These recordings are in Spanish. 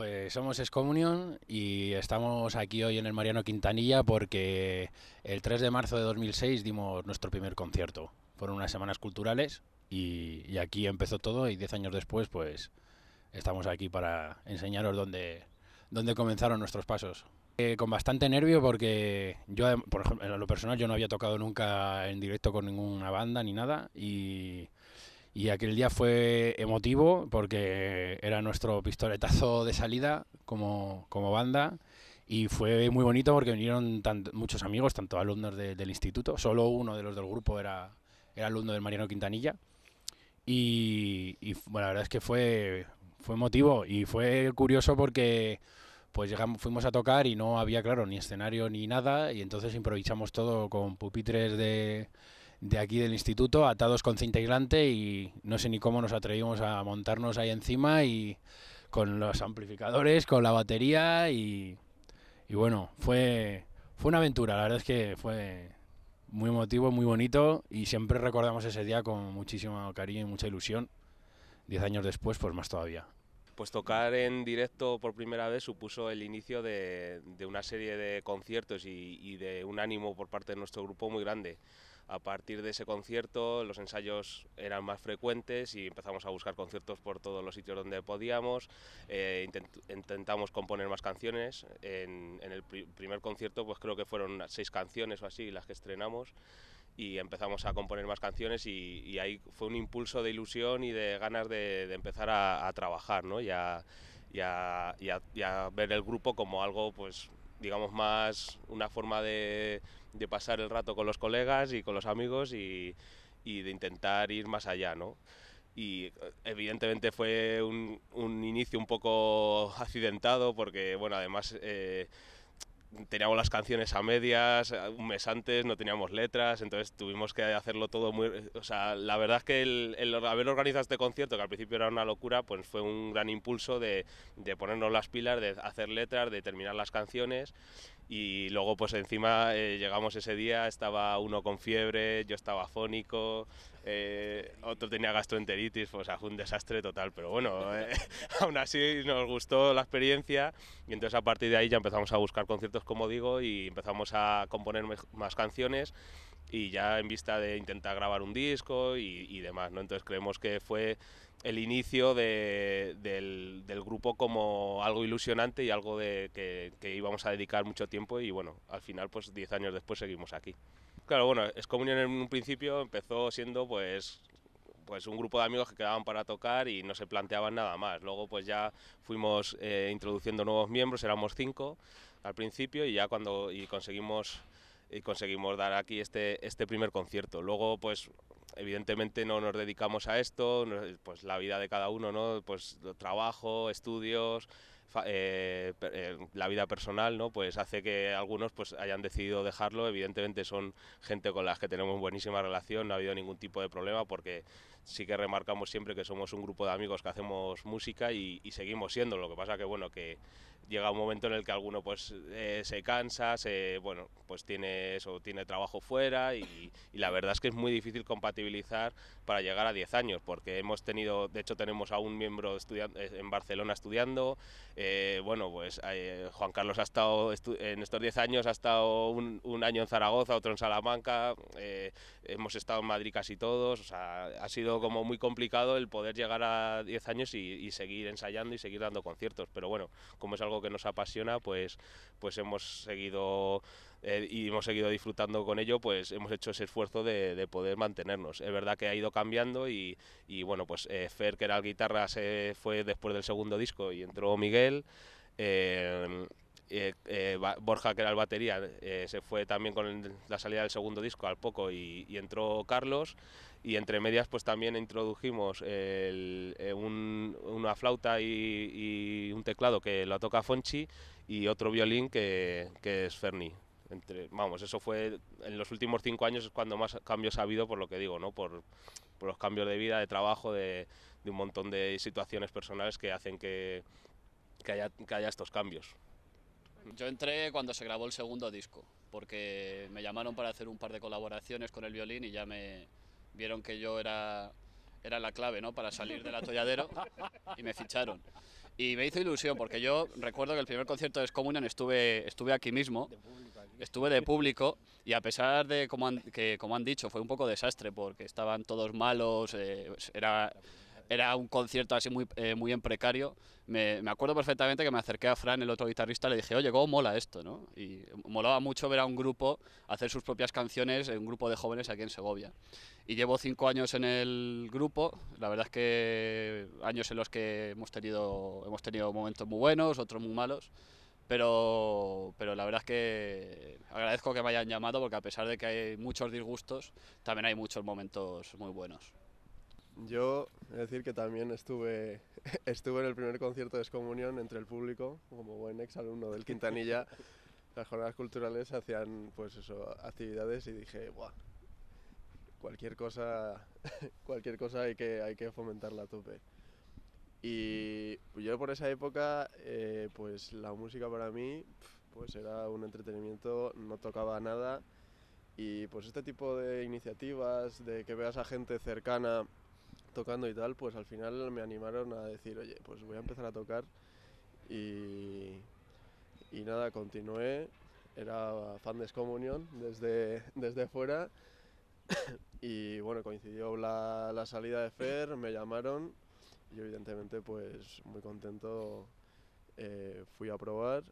Pues somos Excomunión y estamos aquí hoy en el Mariano Quintanilla porque el 3 de marzo de 2006 dimos nuestro primer concierto. Fueron unas semanas culturales y, aquí empezó todo y 10 años después pues estamos aquí para enseñaros dónde, dónde comenzaron nuestros pasos. Eh, con bastante nervio porque yo, por ejemplo, en lo personal yo no había tocado nunca en directo con ninguna banda ni nada y y aquel día fue emotivo porque era nuestro pistoletazo de salida como, como banda. Y fue muy bonito porque vinieron muchos amigos, tanto alumnos del instituto. Solo uno de los del grupo era, era alumno del Mariano Quintanilla. Y, y bueno, la verdad es que fue, fue emotivo y fue curioso porque pues llegamos, fuimos a tocar y no había, claro, ni escenario ni nada. Y entonces improvisamos todo con pupitres de, de aquí del instituto, atados con cinta aislante y no sé ni cómo nos atrevimos a montarnos ahí encima y con los amplificadores, con la batería y, y bueno, fue, fue una aventura, la verdad es que fue muy emotivo, muy bonito y siempre recordamos ese día con muchísimo cariño y mucha ilusión. Diez años después, pues más todavía. Pues tocar en directo por primera vez supuso el inicio de, de una serie de conciertos y de un ánimo por parte de nuestro grupo muy grande a partir de ese concierto los ensayos eran más frecuentes y empezamos a buscar conciertos por todos los sitios donde podíamos, eh, intentamos componer más canciones, en, el primer concierto pues creo que fueron seis canciones o así las que estrenamos y empezamos a componer más canciones y, ahí fue un impulso de ilusión y de ganas de, empezar a, trabajar ¿no? y, a, ver el grupo como algo pues digamos más una forma de de pasar el rato con los colegas y con los amigos y, de intentar ir más allá, ¿no? y evidentemente fue un, inicio un poco accidentado porque, bueno, además eh, teníamos las canciones a medias, un mes antes no teníamos letras, entonces tuvimos que hacerlo todo muy... O sea, la verdad es que el, haber organizado este concierto, que al principio era una locura, pues fue un gran impulso de, de ponernos las pilas, de hacer letras, de terminar las canciones y luego pues encima eh, llegamos ese día, estaba uno con fiebre, yo estaba afónico, eh, otro tenía gastroenteritis, pues, fue un desastre total, pero bueno, eh, aún así nos gustó la experiencia y entonces a partir de ahí ya empezamos a buscar conciertos, como digo, y empezamos a componer más canciones y ya en vista de intentar grabar un disco y, demás, ¿no? Entonces creemos que fue el inicio del, del, grupo como algo ilusionante y algo de, que, que, íbamos a dedicar mucho tiempo y bueno, al final pues 10 años después seguimos aquí. Claro, bueno, Excomunión en un principio empezó siendo pues pues un grupo de amigos que quedaban para tocar y no se planteaban nada más. Luego pues ya fuimos eh, introduciendo nuevos miembros, éramos cinco al principio y ya cuando y conseguimos y conseguimos dar aquí este, este primer concierto. Luego, pues evidentemente no nos dedicamos a esto, pues la vida de cada uno, ¿no? Pues trabajo, estudios, eh, eh, la vida personal, ¿no? Pues hace que algunos pues hayan decidido dejarlo. Evidentemente son gente con las que tenemos buenísima relación, no ha habido ningún tipo de problema porque sí que remarcamos siempre que somos un grupo de amigos que hacemos música y, y seguimos siendo. Lo que pasa que bueno que llega un momento en el que alguno pues eh, se cansa, se, bueno, pues tiene eso, tiene trabajo fuera y, la verdad es que es muy difícil compatibilizar para llegar a 10 años, porque hemos tenido, de hecho tenemos a un miembro eh, en Barcelona estudiando, eh, bueno, pues Juan Carlos ha estado, en estos 10 años ha estado un, año en Zaragoza, otro en Salamanca, hemos estado en Madrid casi todos, o sea, ha sido como muy complicado el poder llegar a 10 años y, y seguir ensayando y seguir dando conciertos, pero bueno, como es algo que nos apasiona, pues, pues hemos seguido eh, y hemos seguido disfrutando con ello, pues hemos hecho ese esfuerzo de, poder mantenernos. Es verdad que ha ido cambiando y, bueno, pues eh, Fer, que era el guitarra, se fue después del segundo disco y entró Miguel. Eh, eh, eh, Borja, que era el batería, eh, se fue también con la salida del segundo disco al poco y, entró Carlos. Y entre medias, pues también introdujimos una flauta y, un teclado que lo toca Fonchi y otro violín que, es Ferni. Entre, vamos, eso fue en los últimos cinco años es cuando más cambios ha habido, por lo que digo, ¿no? Por, los cambios de vida, de trabajo, de, un montón de situaciones personales que hacen que haya estos cambios. Yo entré cuando se grabó el segundo disco, porque me llamaron para hacer un par de colaboraciones con el violín y ya me vieron que yo era, era la clave ¿no? para salir del atolladero y me ficharon. Y me hizo ilusión, porque yo recuerdo que el primer concierto de Scomunion. estuve, estuve aquí mismo, estuve de público, y a pesar de, como que como han dicho, fue un poco desastre, porque estaban todos malos, eh, era era un concierto así muy, eh, muy en precario. Me, me, acuerdo perfectamente que me acerqué a Fran, el otro guitarrista, le dije, oye, ¿cómo mola esto? ¿no? Y molaba mucho ver a un grupo hacer sus propias canciones, un grupo de jóvenes aquí en Segovia. Y llevo cinco años en el grupo, la verdad es que años en los que hemos tenido, hemos tenido momentos muy buenos, otros muy malos pero, pero la verdad es que agradezco que me hayan llamado porque a pesar de que hay muchos disgustos, también hay muchos momentos muy buenos. Yo, es decir, que también estuve, estuve en el primer concierto de Excomunión entre el público, como buen ex alumno del Quintanilla. Las jornadas culturales hacían, pues eso, actividades y dije, ¡buah! Cualquier cosa, cualquier cosa hay que, hay que fomentarla a tope. Y yo por esa época, eh, pues la música para mí, pues era un entretenimiento, no tocaba nada. Y pues este tipo de iniciativas, de que veas a gente cercana tocando y tal, pues al final me animaron a decir, oye, pues voy a empezar a tocar y, y nada, continué, era fan de Excomunión desde, desde fuera y bueno, coincidió la, la salida de Fer, me llamaron y evidentemente pues muy contento eh, fui a probar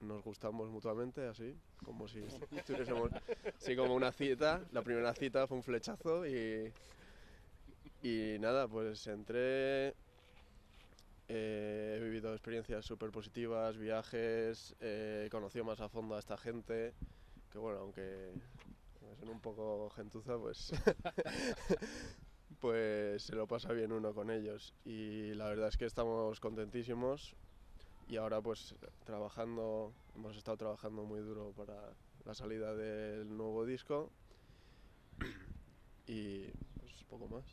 nos gustamos mutuamente, así, como si estuviésemos, así como una cita. La primera cita fue un flechazo y y nada, pues entré, eh, he vivido experiencias súper positivas, viajes, eh, he conocido más a fondo a esta gente, que bueno, aunque son un poco gentuza, pues, pues se lo pasa bien uno con ellos. Y la verdad es que estamos contentísimos y ahora pues trabajando, hemos estado trabajando muy duro para la salida del nuevo disco y pues poco más.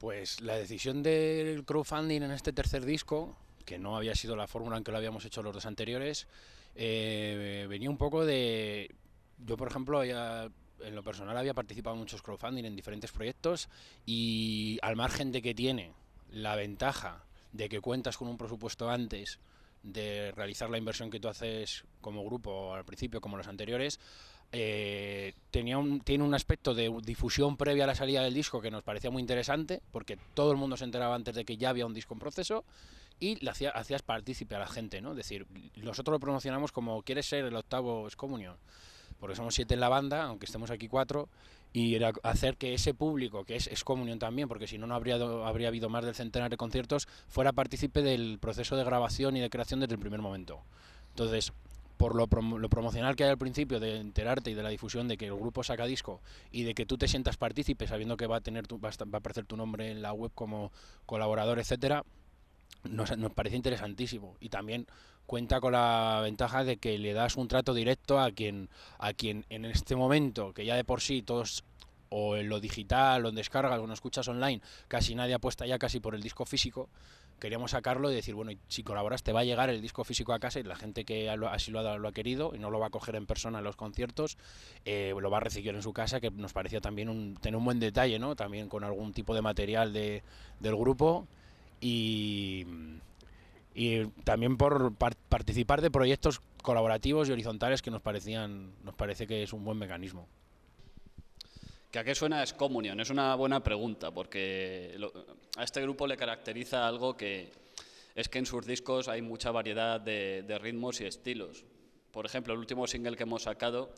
Pues la decisión del crowdfunding en este tercer disco, que no había sido la fórmula en que lo habíamos hecho los dos anteriores, eh, venía un poco de... Yo, por ejemplo, en lo personal había participado en muchos crowdfunding en diferentes proyectos y al margen de que tiene la ventaja de que cuentas con un presupuesto antes de realizar la inversión que tú haces como grupo al principio, como los anteriores, eh, tenía un, tiene un aspecto de difusión previa a la salida del disco que nos parecía muy interesante, porque todo el mundo se enteraba antes de que ya había un disco en proceso, y hacías partícipe a la gente, ¿no? decir, nosotros lo promocionamos como quieres ser el octavo excomunión, porque somos siete en la banda, aunque estemos aquí cuatro, y era hacer que ese público, que es excomunión también, porque si no, no habría, habría habido más del centenar de conciertos, fuera partícipe del proceso de grabación y de creación desde el primer momento. Entonces, por lo, promocional que hay al principio de enterarte y de la difusión de que el grupo saca disco y de que tú te sientas partícipe sabiendo que va a tener tu, va a aparecer tu nombre en la web como colaborador, etcétera, nos, parece interesantísimo y también cuenta con la ventaja de que le das un trato directo a quien a quien en este momento que ya de por sí todos o en lo digital, o en descargas, o en escuchas online, casi nadie apuesta ya casi por el disco físico, queríamos sacarlo y decir, bueno, si colaboras te va a llegar el disco físico a casa y la gente que así lo ha, lo ha querido y no lo va a coger en persona en los conciertos, eh, lo va a recibir en su casa, que nos parecía también tener un buen detalle, ¿no? También con algún tipo de material de, del grupo y, y también por participar de proyectos colaborativos y horizontales que nos parecían, nos parece que es un buen mecanismo. ¿Que ¿A qué suena Excomunión? Es una buena pregunta, porque a este grupo le caracteriza algo que es que en sus discos hay mucha variedad de, ritmos y estilos. Por ejemplo, el último single que hemos sacado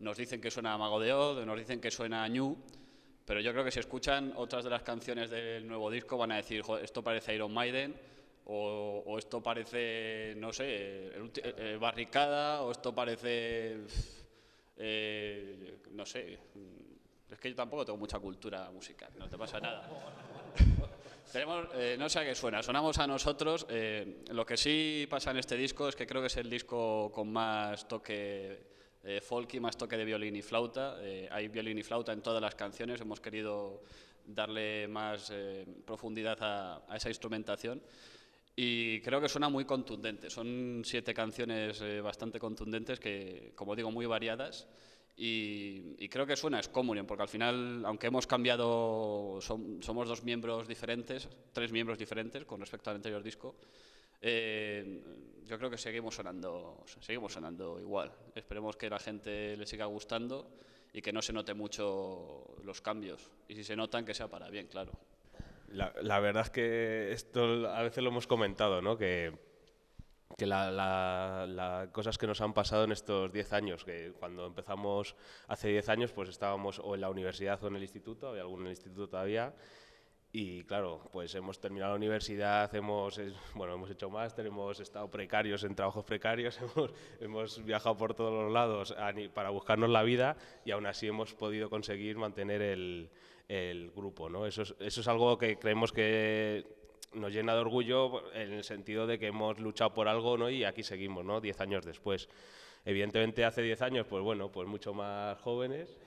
nos dicen que suena a Mago de Oz, nos dicen que suena a New, pero yo creo que si escuchan otras de las canciones del nuevo disco van a decir, esto parece Iron Maiden, o, esto parece, no sé, Barricada, o esto parece, no sé, es que yo tampoco tengo mucha cultura musical, no te pasa nada. Eh, no sé a qué suena, sonamos a nosotros. Eh, lo que sí pasa en este disco es que creo que es el disco con más toque eh, folky, más toque de violín y flauta. Eh, hay violín y flauta en todas las canciones, hemos querido darle más profundidad a, a, esa instrumentación. Y creo que suena muy contundente, son siete canciones bastante contundentes que, como digo, muy variadas. Y, creo que suena común porque al final, aunque hemos cambiado, somos dos miembros diferentes, tres miembros diferentes con respecto al anterior disco, eh, yo creo que seguimos sonando, seguimos sonando igual. Esperemos que la gente le siga gustando y que no se note mucho los cambios. Y si se notan, que sea para bien, claro. La, la verdad es que esto a veces lo hemos comentado, ¿no? Que que las cosas que nos han pasado en estos 10 años, que cuando empezamos hace 10 años, pues estábamos o en la universidad o en el instituto, había algún en el instituto todavía, y claro, pues hemos terminado la universidad, hemos, eh, bueno, hemos hecho más, hemos estado precarios en trabajos precarios, hemos, hemos viajado por todos los lados para buscarnos la vida y aún así hemos podido conseguir mantener el, el grupo. ¿no? Eso, es, eso es algo que creemos que nos llena de orgullo en el sentido de que hemos luchado por algo ¿no? y aquí seguimos, ¿no? Diez años después. Evidentemente hace diez años, pues bueno, pues mucho más jóvenes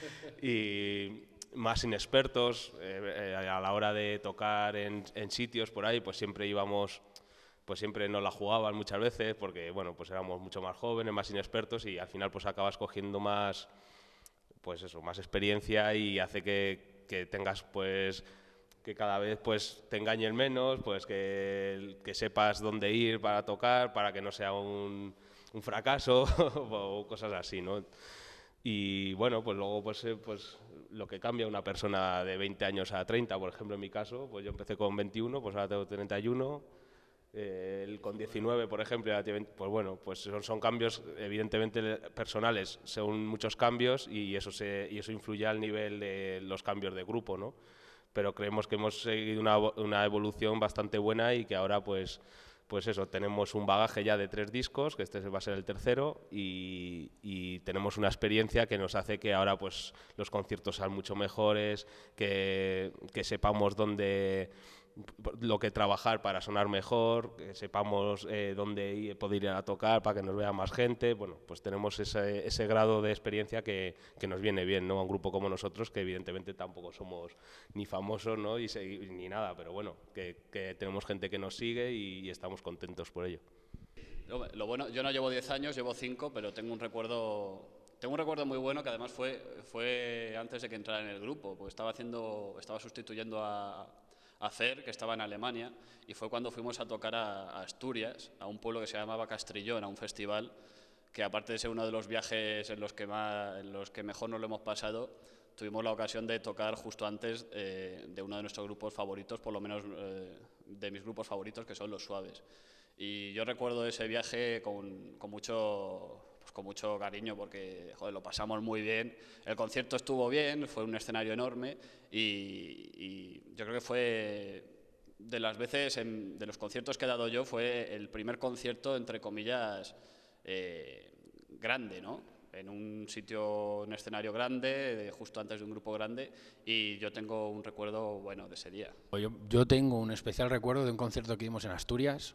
y más inexpertos eh, eh, a la hora de tocar en, sitios por ahí, pues siempre íbamos, pues siempre nos la jugaban muchas veces porque, bueno, pues éramos mucho más jóvenes, más inexpertos y al final pues acabas cogiendo más, pues eso, más experiencia y hace que, que tengas pues que cada vez pues te engañen menos, pues que, sepas dónde ir para tocar, para que no sea un, fracaso o cosas así, ¿no? Y bueno, pues luego pues, eh, pues lo que cambia una persona de 20 años a 30, por ejemplo en mi caso, pues yo empecé con 21, pues ahora tengo 31, eh, con 19, por ejemplo, pues bueno, pues son, son, cambios evidentemente personales, son muchos cambios y eso, se, y eso influye al nivel de los cambios de grupo, ¿no? pero creemos que hemos seguido una, evolución bastante buena y que ahora pues pues eso, tenemos un bagaje ya de tres discos, que este va a ser el tercero, y, tenemos una experiencia que nos hace que ahora pues los conciertos sean mucho mejores, que sepamos dónde lo que trabajar para sonar mejor, que sepamos eh, dónde poder ir a tocar para que nos vea más gente. Bueno, pues tenemos ese, grado de experiencia que, nos viene bien, ¿no? A un grupo como nosotros, que evidentemente tampoco somos ni famosos, ¿no? Y ni nada, pero bueno, que, tenemos gente que nos sigue y, estamos contentos por ello. Lo, bueno, yo no llevo 10 años, llevo 5, pero tengo un recuerdo tengo un recuerdo muy bueno que además fue, fue antes de que entrara en el grupo, porque estaba, haciendo, estaba sustituyendo a, hacer, que estaba en Alemania, y fue cuando fuimos a tocar a, Asturias, a un pueblo que se llamaba Castrillón, a un festival que aparte de ser uno de los viajes en los que, en los que mejor nos lo hemos pasado, tuvimos la ocasión de tocar justo antes eh, de uno de nuestros grupos favoritos, por lo menos eh, de mis grupos favoritos, que son Los Suaves. Y yo recuerdo ese viaje con mucho pues, con mucho cariño porque joder, lo pasamos muy bien. El concierto estuvo bien, fue un escenario enorme y, yo creo que fue de las veces, de los conciertos que he dado yo, fue el primer concierto, entre comillas, eh, grande, ¿no? En un sitio, un escenario grande, justo antes de un grupo grande, y yo tengo un recuerdo bueno de ese día. Yo, yo tengo un especial recuerdo de un concierto que dimos en Asturias,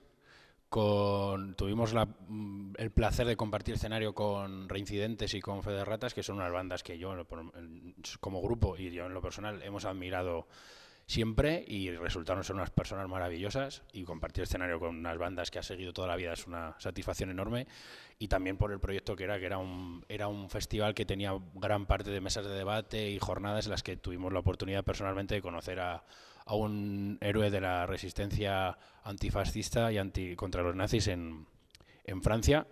tuvimos mm, el placer de compartir escenario con Reincidentes y con federratas que son unas bandas que yo, como grupo y yo en lo personal, hemos admirado siempre y resultaron ser unas personas maravillosas y compartir escenario con unas bandas que ha seguido toda la vida es una satisfacción enorme y también por el proyecto que era, que era un, era un festival que tenía gran parte de mesas de debate y jornadas en las que tuvimos la oportunidad personalmente de conocer a a un héroe de la resistencia antifascista y anti contra los nazis en, Francia,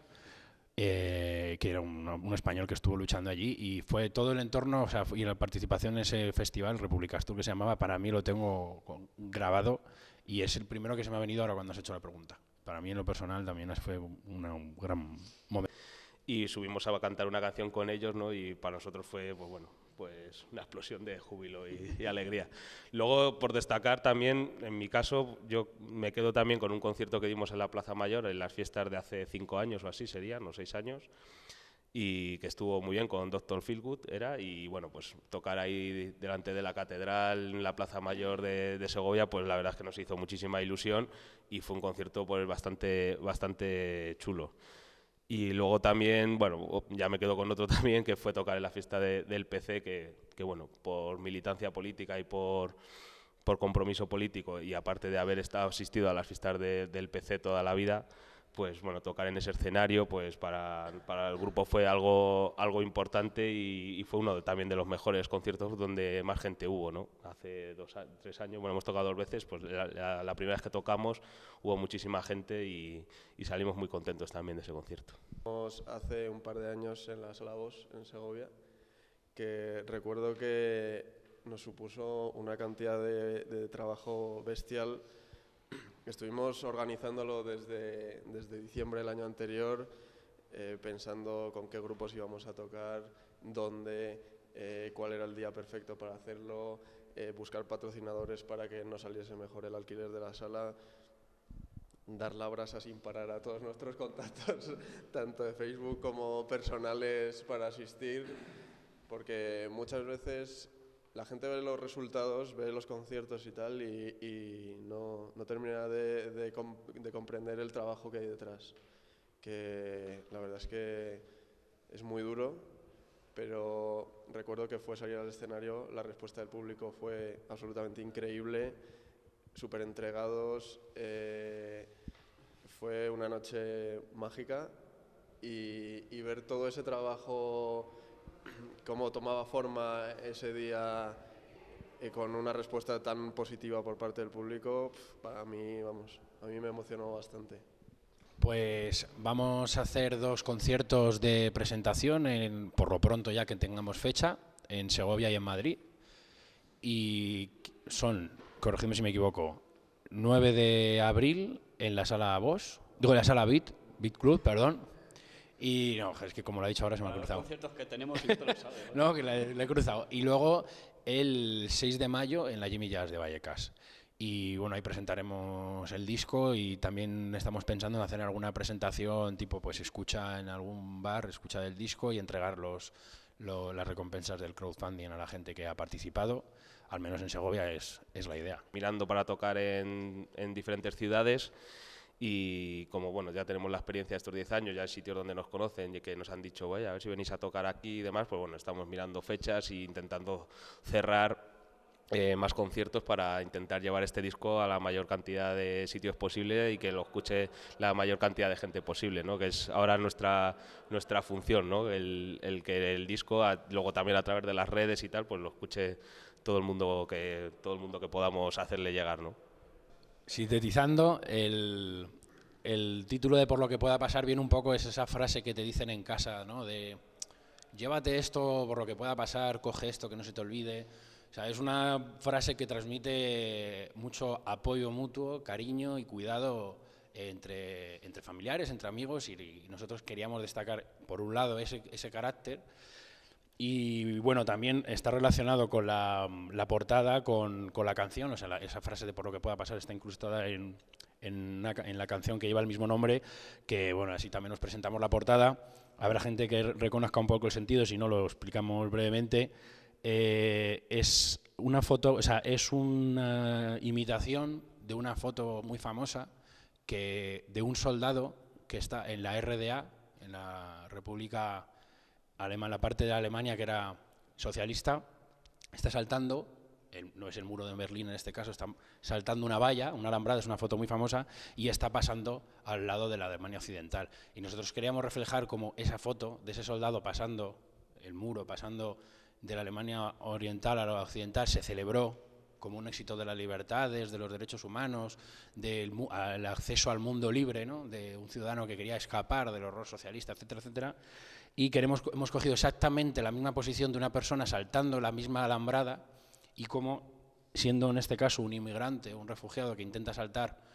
eh, que era un, español que estuvo luchando allí y fue todo el entorno y la participación en ese festival Repúblicas tú que se llamaba, para mí lo tengo grabado y es el primero que se me ha venido ahora cuando has hecho la pregunta. Para mí en lo personal también fue un gran momento. Y subimos a cantar una canción con ellos, ¿no? Y para nosotros fue, pues bueno, pues una explosión de júbilo y, alegría. Luego, por destacar también, en mi caso, yo me quedo también con un concierto que dimos en la Plaza Mayor, en las fiestas de hace cinco años o así serían, o seis años, y que estuvo muy bien con Doctor Philgood, era, y bueno, pues tocar ahí delante de la catedral, en la Plaza Mayor de, de Segovia, pues la verdad es que nos hizo muchísima ilusión y fue un concierto pues, bastante, bastante chulo. Y luego también, bueno, ya me quedo con otro también, que fue tocar en la fiesta del PC, que, bueno, por militancia política y por, compromiso político, y aparte de haber estado asistido a las fiestas del PC toda la vida, pues bueno, tocar en ese escenario, pues para, para el grupo fue algo, algo importante y, fue uno de, también de los mejores conciertos donde más gente hubo, ¿no? Hace dos, tres años, bueno, hemos tocado dos veces, pues la, primera vez que tocamos hubo muchísima gente y, salimos muy contentos también de ese concierto. Hace un par de años en la Sala en Segovia, que recuerdo que nos supuso una cantidad de, de trabajo bestial Estuvimos organizándolo desde, desde diciembre del año anterior, eh, pensando con qué grupos íbamos a tocar, dónde, eh, cuál era el día perfecto para hacerlo, eh, buscar patrocinadores para que no saliese mejor el alquiler de la sala, dar la brasa sin parar a todos nuestros contactos, tanto de Facebook como personales para asistir, porque muchas veces la gente ve los resultados, ve los conciertos y tal, y, no, termina de, comprender el trabajo que hay detrás. Que la verdad es que es muy duro, pero recuerdo que fue salir al escenario, la respuesta del público fue absolutamente increíble, súper entregados, eh, fue una noche mágica y, y ver todo ese trabajo cómo tomaba forma ese día eh, con una respuesta tan positiva por parte del público, para mí, vamos, a mí me emocionó bastante. Pues vamos a hacer dos conciertos de presentación, en, por lo pronto ya que tengamos fecha, en Segovia y en Madrid. Y son, corregidme si me equivoco, 9 de abril en la sala voz digo en la sala Beat, Bit Club, perdón, y no, es que como lo ha dicho ahora se me ha cruzado. Los conciertos que tenemos no, que le, he cruzado. Y luego el 6 de mayo en la Jimmy Jazz de Vallecas. Y bueno, ahí presentaremos el disco y también estamos pensando en hacer alguna presentación tipo pues escucha en algún bar, escucha del disco y entregar las recompensas del crowdfunding a la gente que ha participado. Al menos en Segovia es, es la idea. Mirando para tocar en diferentes ciudades. Y como bueno, ya tenemos la experiencia de estos 10 años, ya hay sitios donde nos conocen y que nos han dicho, vaya, a ver si venís a tocar aquí y demás, pues bueno, estamos mirando fechas e intentando cerrar eh, más conciertos para intentar llevar este disco a la mayor cantidad de sitios posible y que lo escuche la mayor cantidad de gente posible, ¿no? que es ahora nuestra, nuestra función, ¿no? el, que el disco, luego también a través de las redes y tal, pues lo escuche todo el mundo que, todo el mundo que podamos hacerle llegar. ¿no? Sintetizando, el, título de Por lo que pueda pasar viene un poco, es esa frase que te dicen en casa, ¿no? De llévate esto por lo que pueda pasar, coge esto que no se te olvide. O es una frase que transmite mucho apoyo mutuo, cariño y cuidado entre, entre familiares, entre amigos y, nosotros queríamos destacar, por un lado, ese, ese carácter y bueno, también está relacionado con la, mm, portada, con, la canción, o sea, esa frase de por lo que pueda pasar está incrustada en, en, la canción que lleva el mismo nombre, que bueno, así también nos presentamos la portada. Habrá gente que reconozca un poco el sentido, si no lo explicamos brevemente. Eh, es una foto, o sea, es una imitación de una foto muy famosa que, de un soldado que está en la RDA, en la República Alemania, la parte de Alemania que era socialista, está saltando, no es el muro de Berlín en este caso, está saltando una valla, una alambrada, es una foto muy famosa, y está pasando al lado de la Alemania Occidental. Y nosotros queríamos reflejar cómo esa foto de ese soldado pasando el muro, pasando de la Alemania Oriental a la Occidental, se celebró como un éxito de las libertades, de los derechos humanos, del acceso al mundo libre, ¿no? de un ciudadano que quería escapar del horror socialista, etcétera, etcétera. Y queremos, hemos cogido exactamente la misma posición de una persona saltando la misma alambrada y como, siendo en este caso un inmigrante, un refugiado que intenta saltar,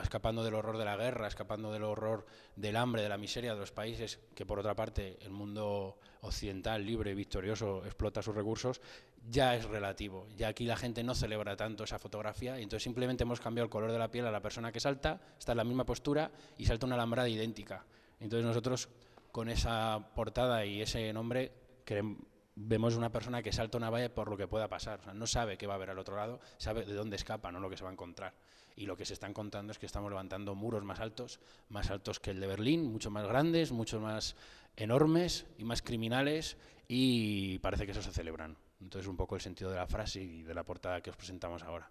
escapando del horror de la guerra, escapando del horror del hambre, de la miseria de los países que por otra parte el mundo occidental libre y victorioso explota sus recursos, ya es relativo. Ya aquí la gente no celebra tanto esa fotografía y entonces simplemente hemos cambiado el color de la piel a la persona que salta, está en la misma postura y salta una alambrada idéntica. Entonces nosotros con esa portada y ese nombre vemos una persona que salta una valla por lo que pueda pasar. no sabe qué va a ver al otro lado, sabe de dónde escapa, no lo que se va a encontrar. Y lo que se están contando es que estamos levantando muros más altos, más altos que el de Berlín, mucho más grandes, mucho más enormes y más criminales y parece que eso se celebran. Entonces, un poco el sentido de la frase y de la portada que os presentamos ahora.